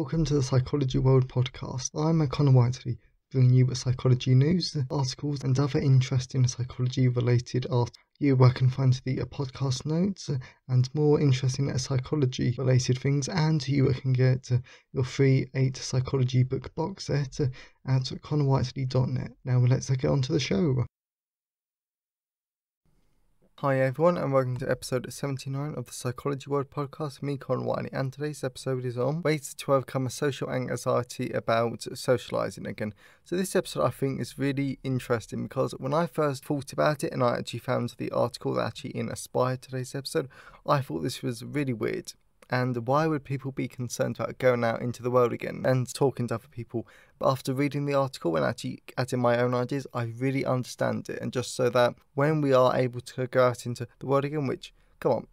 Welcome to the Psychology World podcast. I'm Connor Whiteley, bringing you psychology news, articles, and other interesting psychology related articles. You can find the podcast notes and more interesting psychology related things, and you can get your free 8 psychology book box set at connorwhiteley.net. Now, let's get on to the show. Hi everyone and welcome to episode 79 of the Psychology World podcast, me Con Wiley, and today's episode is on ways to overcome a social anxiety about socializing again. So this episode I think is really interesting because when I first thought about it and I actually found the article that actually inspired today's episode, I thought this was really weird and why would people be concerned about going out into the world again and talking to other people? But after reading the article and actually adding my own ideas, I really understand it. And just so that when we are able to go out into the world again, which, come on,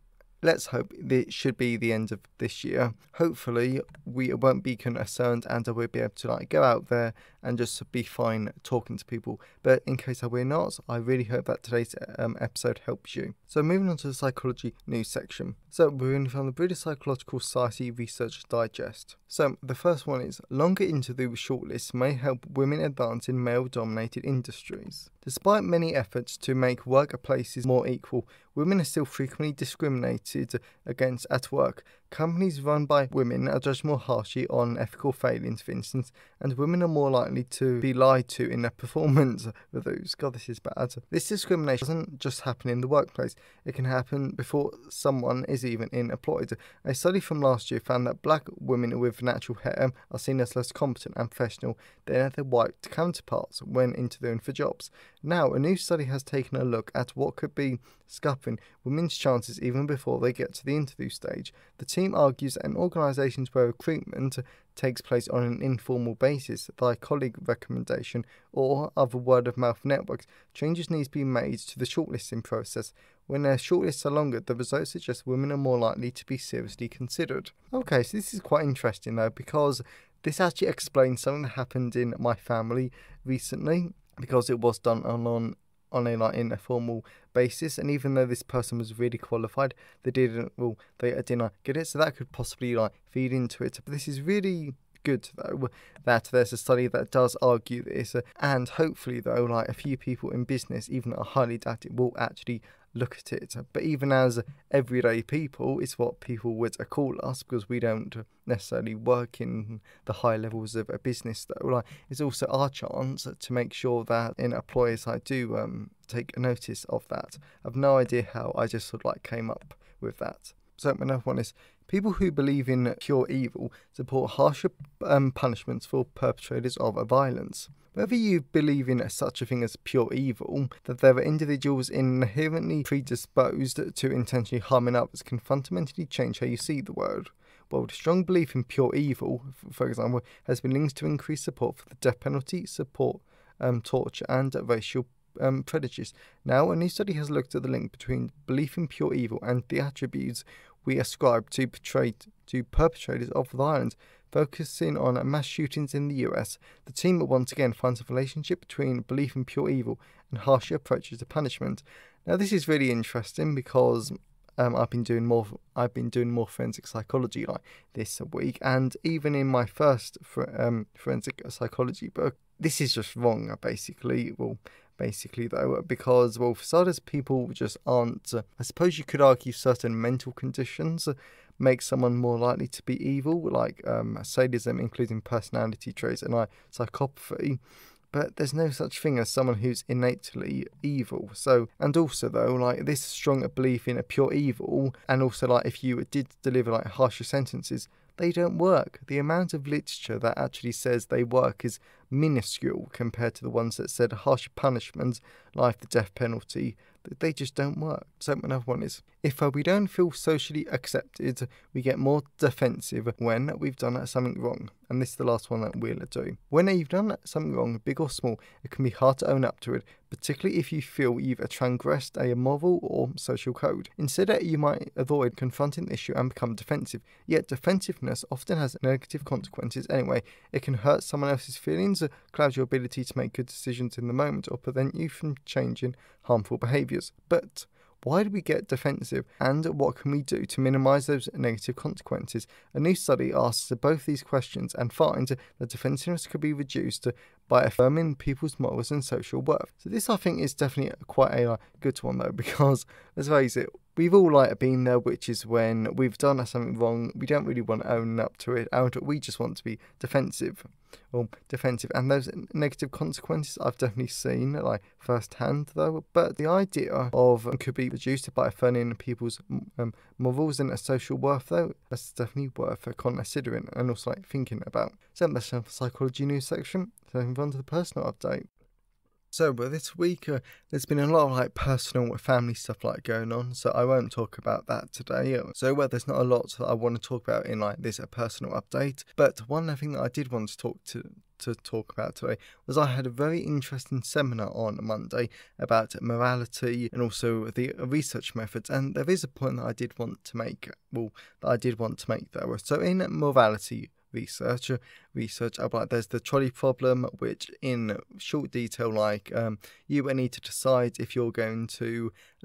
let's hope it should be the end of this year. Hopefully, we won't be concerned and we'll be able to like go out there and just be fine talking to people. But in case I we're not, I really hope that today's um, episode helps you. So moving on to the psychology news section. So we're in from the British Psychological Society Research Digest. So the first one is longer interview shortlists may help women advance in male-dominated industries. Despite many efforts to make workplaces more equal, women are still frequently discriminated against at work, Companies run by women are judged more harshly on ethical failings, for instance, and women are more likely to be lied to in their performance reviews. God, this is bad. This discrimination doesn't just happen in the workplace, it can happen before someone is even employed. A study from last year found that black women with natural hair are seen as less competent and professional than their white counterparts when interviewing for jobs. Now, a new study has taken a look at what could be scuppering women's chances even before they get to the interview stage. The team argues that in organisations where recruitment takes place on an informal basis, via colleague recommendation, or other word of mouth networks, changes need to be made to the shortlisting process. When their shortlists are longer, the results suggest women are more likely to be seriously considered. Okay, so this is quite interesting though, because this actually explains something that happened in my family recently because it was done on, on on a like in a formal basis. And even though this person was really qualified, they didn't well they uh, didn't get it. So that could possibly like feed into it. But this is really good though that there's a study that does argue this and hopefully though like a few people in business even that are highly doubted will actually look at it. But even as everyday people, it's what people would call us because we don't necessarily work in the high levels of a business. Though, like it's also our chance to make sure that in employers I do um, take notice of that. I've no idea how I just sort of like came up with that. So another one is People who believe in pure evil support harsher um, punishments for perpetrators of violence. Whether you believe in such a thing as pure evil, that there are individuals inherently predisposed to intentionally harming others can fundamentally change how you see the world. a strong belief in pure evil, for example, has been linked to increased support for the death penalty, support um, torture, and racial um, prejudice. Now, a new study has looked at the link between belief in pure evil and the attributes we ascribe to, portrayed, to perpetrators of violence, Focusing on mass shootings in the US, the team once again finds a relationship between belief in pure evil and harsher approaches to punishment. Now, this is really interesting because um, I've been doing more. I've been doing more forensic psychology like this a week, and even in my first for, um, forensic psychology book, this is just wrong. Uh, basically, well, basically though, uh, because well, for starters, people just aren't. Uh, I suppose you could argue certain mental conditions makes someone more likely to be evil, like um, sadism, including personality traits and like psychopathy. But there's no such thing as someone who's innately evil. So, and also though, like this strong belief in a pure evil, and also like if you did deliver like harsher sentences, they don't work. The amount of literature that actually says they work is minuscule compared to the ones that said harsher punishments, like the death penalty, they just don't work. So another one is if uh, we don't feel socially accepted, we get more defensive when we've done something wrong. And this is the last one that we'll do. When you've done something wrong, big or small, it can be hard to own up to it, particularly if you feel you've transgressed a moral or social code. Instead, you might avoid confronting the issue and become defensive. Yet, defensiveness often has negative consequences anyway. It can hurt someone else's feelings, cloud your ability to make good decisions in the moment, or prevent you from changing harmful behaviors. But why do we get defensive and what can we do to minimise those negative consequences? A new study asks both these questions and finds that defensiveness could be reduced by affirming people's morals and social worth. So this I think is definitely quite a good one though because let's face it, We've all like been there, which is when we've done something wrong. We don't really want to own up to it. we just want to be defensive, or defensive. And those negative consequences I've definitely seen like firsthand, though. But the idea of um, could be reduced by affirming people's um, morals and social worth, though, that's definitely worth considering and also like thinking about. So that's the psychology news section. So move on to the personal update. So, but this week uh, there's been a lot of like personal family stuff like going on, so I won't talk about that today. Uh, so, well, there's not a lot that I want to talk about in like this a personal update. But one thing that I did want to talk to to talk about today was I had a very interesting seminar on Monday about morality and also the research methods. And there is a point that I did want to make, well, that I did want to make though. So in morality, researcher research about uh, there's the trolley problem which in short detail like um, you need to decide if you're going to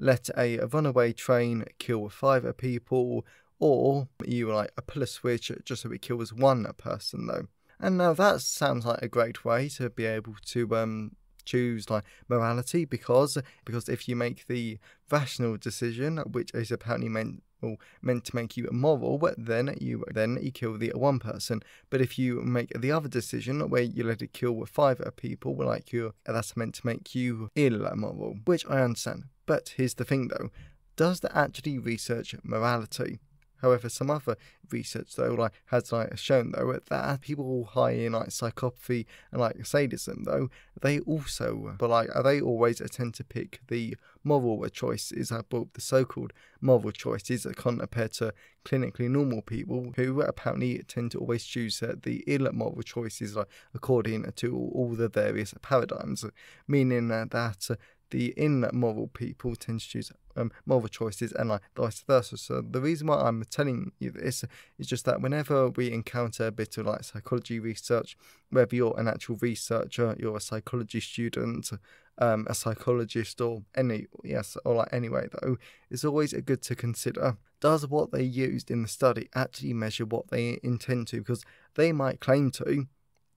let a runaway train kill five people or you like a pull a switch just so it kills one person though and now that sounds like a great way to be able to um, choose like morality because because if you make the rational decision, which is apparently meant well meant to make you immoral, then you then you kill the one person. But if you make the other decision where you let it kill five people, like you that's meant to make you immoral, which I understand. But here's the thing though, does that actually research morality? However, some other research though like has like shown though that people high in like psychopathy and like sadism though they also but like they always tend to pick the moral choice is book uh, the so-called moral choices that can't appear to clinically normal people who apparently tend to always choose uh, the ill moral choices like according to all the various paradigms meaning uh, that the immoral people tend to choose um, moral choices and like vice versa. So the reason why I'm telling you this is just that whenever we encounter a bit of like psychology research, whether you're an actual researcher, you're a psychology student, um, a psychologist or any yes or like anyway though, it's always good to consider does what they used in the study actually measure what they intend to because they might claim to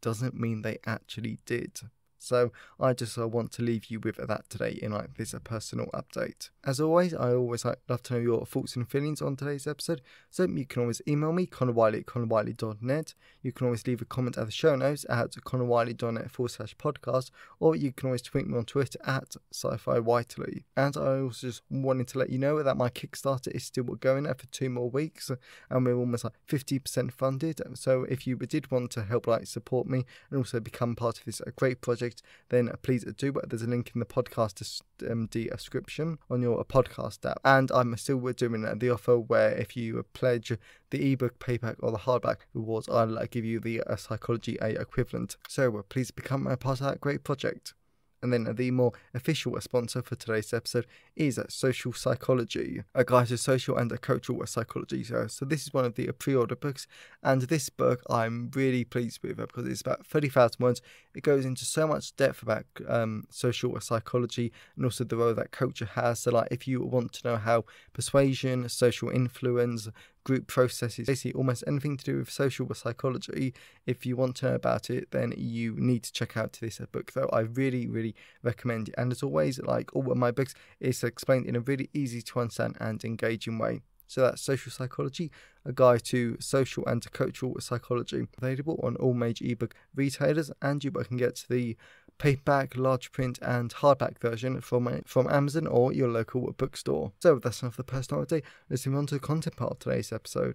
doesn't mean they actually did. So I just uh, want to leave you with that today in like this a uh, personal update. As always, I always like, love to know your thoughts and feelings on today's episode. So you can always email me, connorwiley at connorwiley.net. You can always leave a comment at the show notes at connorwiley.net forward slash podcast, or you can always tweet me on Twitter at sci-fi whiteley. And I also just wanted to let you know that my Kickstarter is still going for two more weeks, and we're almost like 50% funded. So if you did want to help like support me and also become part of this uh, great project, project, then please do. but There's a link in the podcast um, description on your podcast app. And I'm still doing the offer where if you pledge the ebook, paperback, or the hardback rewards, I'll uh, give you the uh, Psychology A equivalent. So uh, please become a part of that great project. And then the more official sponsor for today's episode is Social Psychology, a guide to social and cultural psychology. So, so this is one of the pre-order books, and this book I'm really pleased with because it's about 30,000 words. It goes into so much depth about um, social psychology and also the role that culture has. So, like, if you want to know how persuasion, social influence, group processes, basically almost anything to do with social psychology, if you want to know about it, then you need to check out this uh, book, though. I really, really recommend it. And as always, like all of my books, it's explained in a really easy to understand and engaging way. So that's social psychology, a guide to social and to cultural psychology, available on all major ebook retailers, and you can get the paperback, large print, and hardback version from from Amazon or your local bookstore. So that's enough of the personal update. Let's move on to the content part of today's episode.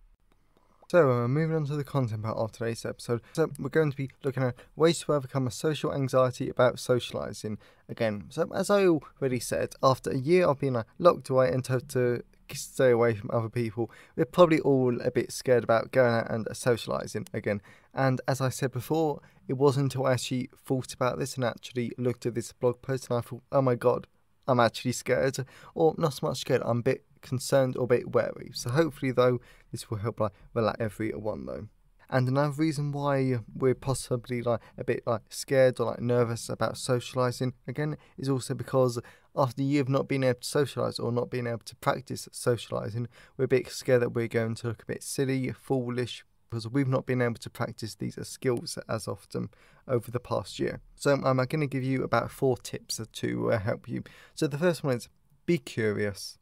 So, uh, moving on to the content part of today's episode. So, we're going to be looking at ways to overcome a social anxiety about socializing again. So, as I already said, after a year of being locked away and told to stay away from other people. We're probably all a bit scared about going out and socialising again. And as I said before, it wasn't until I actually thought about this and actually looked at this blog post and I thought, oh my god, I'm actually scared. Or not so much scared, I'm a bit concerned or a bit wary. So hopefully though, this will help like relax everyone though. And another reason why we're possibly like a bit like scared or like nervous about socializing again is also because after a year of not being able to socialise or not being able to practice socialising, we're a bit scared that we're going to look a bit silly, foolish, because we've not been able to practice these skills as often over the past year. So I'm going to give you about four tips to uh, help you. So the first one is be curious.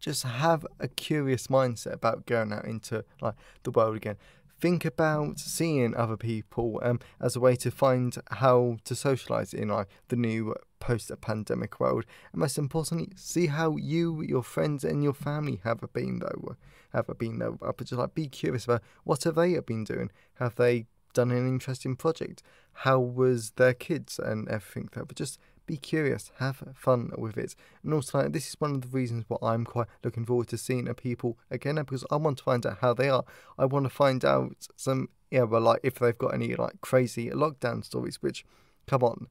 Just have a curious mindset about going out into like the world again think about seeing other people um, as a way to find how to socialize in like the new post-pandemic world and most importantly see how you your friends and your family have been though have been though but just like be curious about what have they been doing have they done an interesting project how was their kids and everything though but just be curious, have fun with it. And also, like, this is one of the reasons why I'm quite looking forward to seeing people again, because I want to find out how they are. I want to find out some, yeah, well, like if they've got any like crazy lockdown stories, which, come on,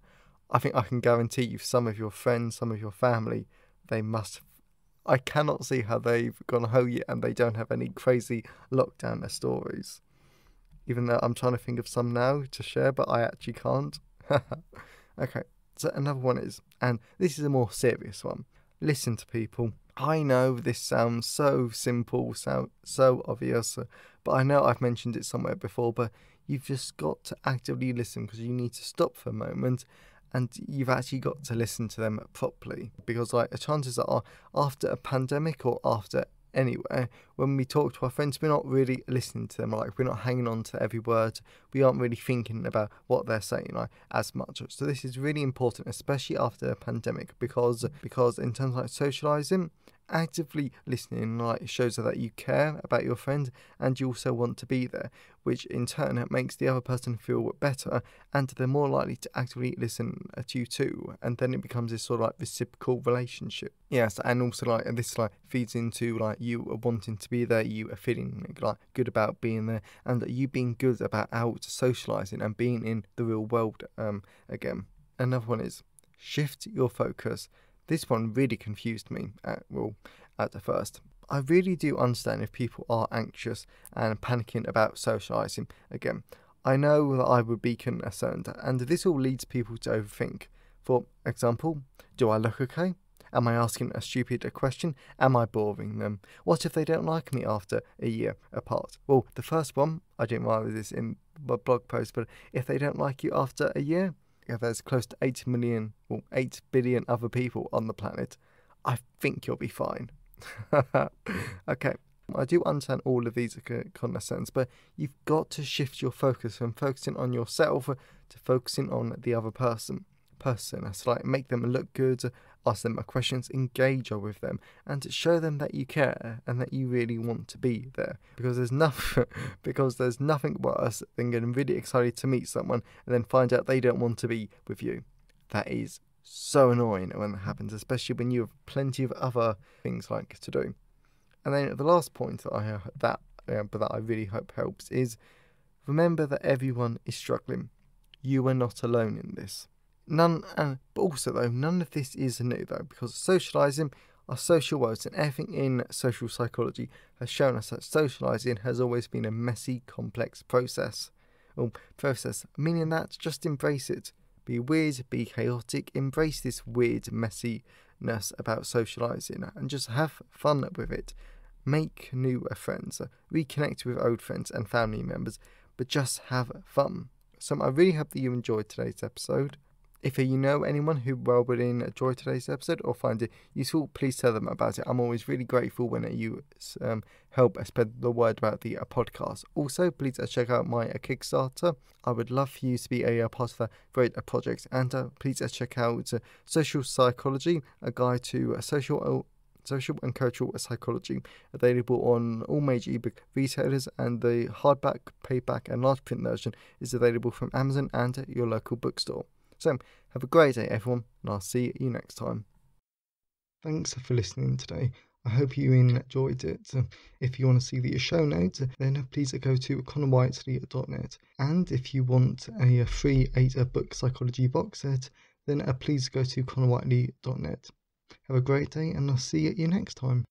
I think I can guarantee you some of your friends, some of your family, they must. I cannot see how they've gone whole year and they don't have any crazy lockdown stories. Even though I'm trying to think of some now to share, but I actually can't. okay, so another one is, and this is a more serious one. Listen to people. I know this sounds so simple, so so obvious, uh, but I know I've mentioned it somewhere before. But you've just got to actively listen because you need to stop for a moment, and you've actually got to listen to them properly. Because like the chances are, after a pandemic or after anywhere, when we talk to our friends, we're not really listening to them. Like we're not hanging on to every word. We aren't really thinking about what they're saying like as much. So this is really important, especially after the pandemic, because because in terms of like socializing actively listening like shows that you care about your friend and you also want to be there, which in turn makes the other person feel better and they're more likely to actively listen to you too. And then it becomes this sort of like reciprocal relationship. Yes, and also like this like feeds into like you wanting to be there, you are feeling like good about being there, and you being good about out socializing and being in the real world um, again. Another one is shift your focus. This one really confused me at, uh, well, at the first. I really do understand if people are anxious and panicking about socialising again. I know that I would be concerned, and this all leads people to overthink. For example, do I look okay? Am I asking a stupid question? Am I boring them? What if they don't like me after a year apart? Well, the first one, I didn't write this in the blog post, but if they don't like you after a year, if there's close to 8 million, well, 8 billion other people on the planet, I think you'll be fine. okay, I do understand all of these concerns, but you've got to shift your focus from focusing on yourself to focusing on the other person person as to like make them look good, ask them questions, engage with them, and show them that you care and that you really want to be there. Because there's nothing, because there's nothing worse than getting really excited to meet someone and then find out they don't want to be with you. That is so annoying when that happens, especially when you have plenty of other things like to do. And then the last point that I that but that I really hope helps is remember that everyone is struggling. You are not alone in this. None, and but also though, none of this is new though, because socialising our social woes and everything in social psychology has shown us that socialising has always been a messy, complex process. Or process, meaning that just embrace it. Be weird, be chaotic, embrace this weird messiness about socialising and just have fun with it. Make new friends, reconnect with old friends and family members, but just have fun. So I really hope that you enjoyed today's episode. If you know anyone who well would enjoy today's episode or find it useful, please tell them about it. I'm always really grateful when you um, help spread the word about the uh, podcast. Also, please uh, check out my uh, Kickstarter. I would love for you to be a, uh, part of that great uh, project. And uh, please check out Social Psychology, a guide to social social and cultural psychology, available on all major ebook retailers, and the hardback, paperback, and large print version is available from Amazon and your local bookstore. So have a great day, everyone, and I'll see you next time. Thanks for listening today. I hope you enjoyed it. If you want to see the show notes, then please go to connorwhiteley.net. And if you want a free 8 book psychology box set, then uh, please go to connorwhiteley.net. Have a great day, and I'll see you next time.